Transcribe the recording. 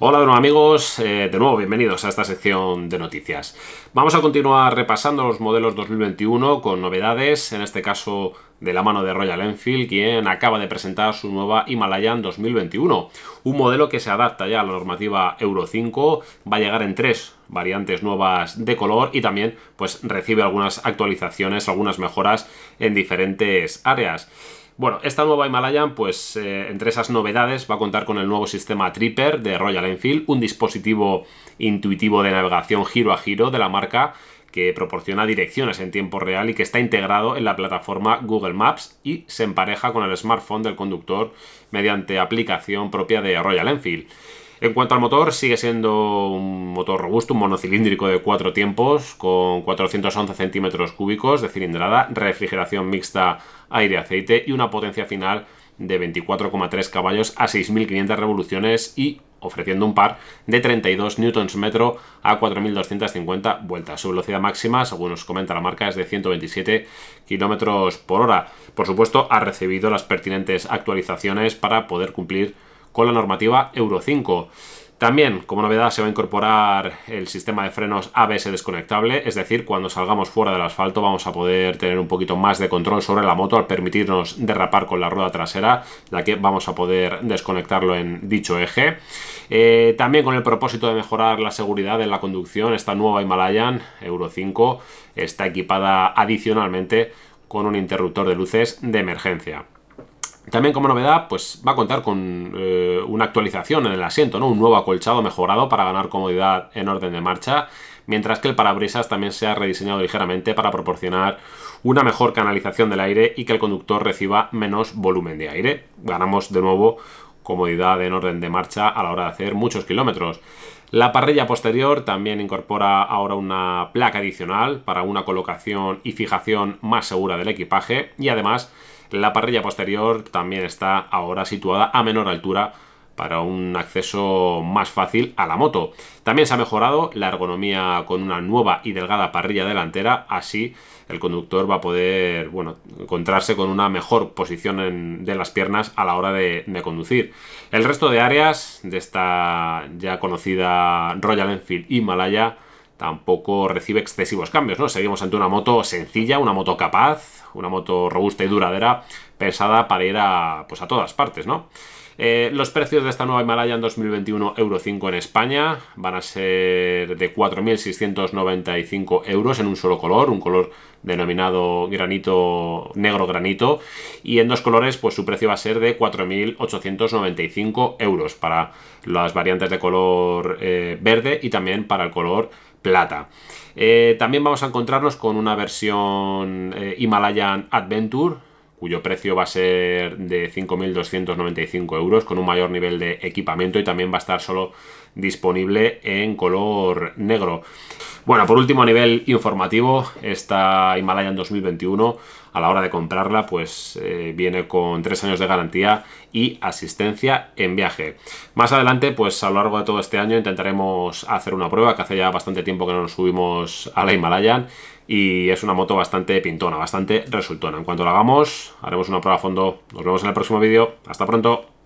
Hola de nuevo amigos, eh, de nuevo bienvenidos a esta sección de noticias. Vamos a continuar repasando los modelos 2021 con novedades, en este caso de la mano de Royal Enfield, quien acaba de presentar su nueva Himalayan 2021, un modelo que se adapta ya a la normativa Euro 5, va a llegar en tres variantes nuevas de color y también pues recibe algunas actualizaciones, algunas mejoras en diferentes áreas. Bueno, esta nueva Himalayan, pues eh, entre esas novedades va a contar con el nuevo sistema Tripper de Royal Enfield, un dispositivo intuitivo de navegación giro a giro de la marca que proporciona direcciones en tiempo real y que está integrado en la plataforma Google Maps y se empareja con el smartphone del conductor mediante aplicación propia de Royal Enfield. En cuanto al motor, sigue siendo un motor robusto, un monocilíndrico de cuatro tiempos, con 411 centímetros cúbicos de cilindrada, refrigeración mixta aire-aceite y una potencia final de 24,3 caballos a 6.500 revoluciones y ofreciendo un par de 32 newtons metro a 4.250 vueltas. Su velocidad máxima, según nos comenta la marca, es de 127 km por hora. Por supuesto, ha recibido las pertinentes actualizaciones para poder cumplir con la normativa Euro 5. También, como novedad, se va a incorporar el sistema de frenos ABS desconectable, es decir, cuando salgamos fuera del asfalto vamos a poder tener un poquito más de control sobre la moto al permitirnos derrapar con la rueda trasera, la que vamos a poder desconectarlo en dicho eje. Eh, también con el propósito de mejorar la seguridad en la conducción, esta nueva Himalayan Euro 5 está equipada adicionalmente con un interruptor de luces de emergencia. También como novedad, pues va a contar con eh, una actualización en el asiento, Un nuevo acolchado mejorado para ganar comodidad en orden de marcha, mientras que el parabrisas también se ha rediseñado ligeramente para proporcionar una mejor canalización del aire y que el conductor reciba menos volumen de aire. Ganamos de nuevo comodidad en orden de marcha a la hora de hacer muchos kilómetros. La parrilla posterior también incorpora ahora una placa adicional para una colocación y fijación más segura del equipaje y además la parrilla posterior también está ahora situada a menor altura para un acceso más fácil a la moto. También se ha mejorado la ergonomía con una nueva y delgada parrilla delantera, así el conductor va a poder bueno, encontrarse con una mejor posición de las piernas a la hora de, de, conducir. El resto de áreas de esta ya conocida Royal Enfield Himalaya tampoco recibe excesivos cambios, ¿no? Seguimos ante una moto sencilla, una moto capaz, una moto robusta y duradera pensada para ir a, pues a todas partes, ¿no? Eh, los precios de esta nueva Himalaya en 2021, euro 5 en España, van a ser de 4.695 euros en un solo color, un color denominado granito, negro granito, y en dos colores, pues su precio va a ser de 4.895 euros para las variantes de color eh, verde y también para el color plata. Eh, también vamos a encontrarnos con una versión Himalayan Adventure cuyo precio va a ser de 5.295 euros con un mayor nivel de equipamiento y también va a estar solo disponible en color negro. Bueno, por último, a nivel informativo, esta Himalayan 2021, a la hora de comprarla, pues eh, viene con tres años de garantía y asistencia en viaje. Más adelante, pues a lo largo de todo este año intentaremos hacer una prueba, que hace ya bastante tiempo que no nos subimos a la Himalayan, y es una moto bastante pintona, bastante resultona. En cuanto la hagamos, haremos una prueba a fondo. Nos vemos en el próximo vídeo. Hasta pronto.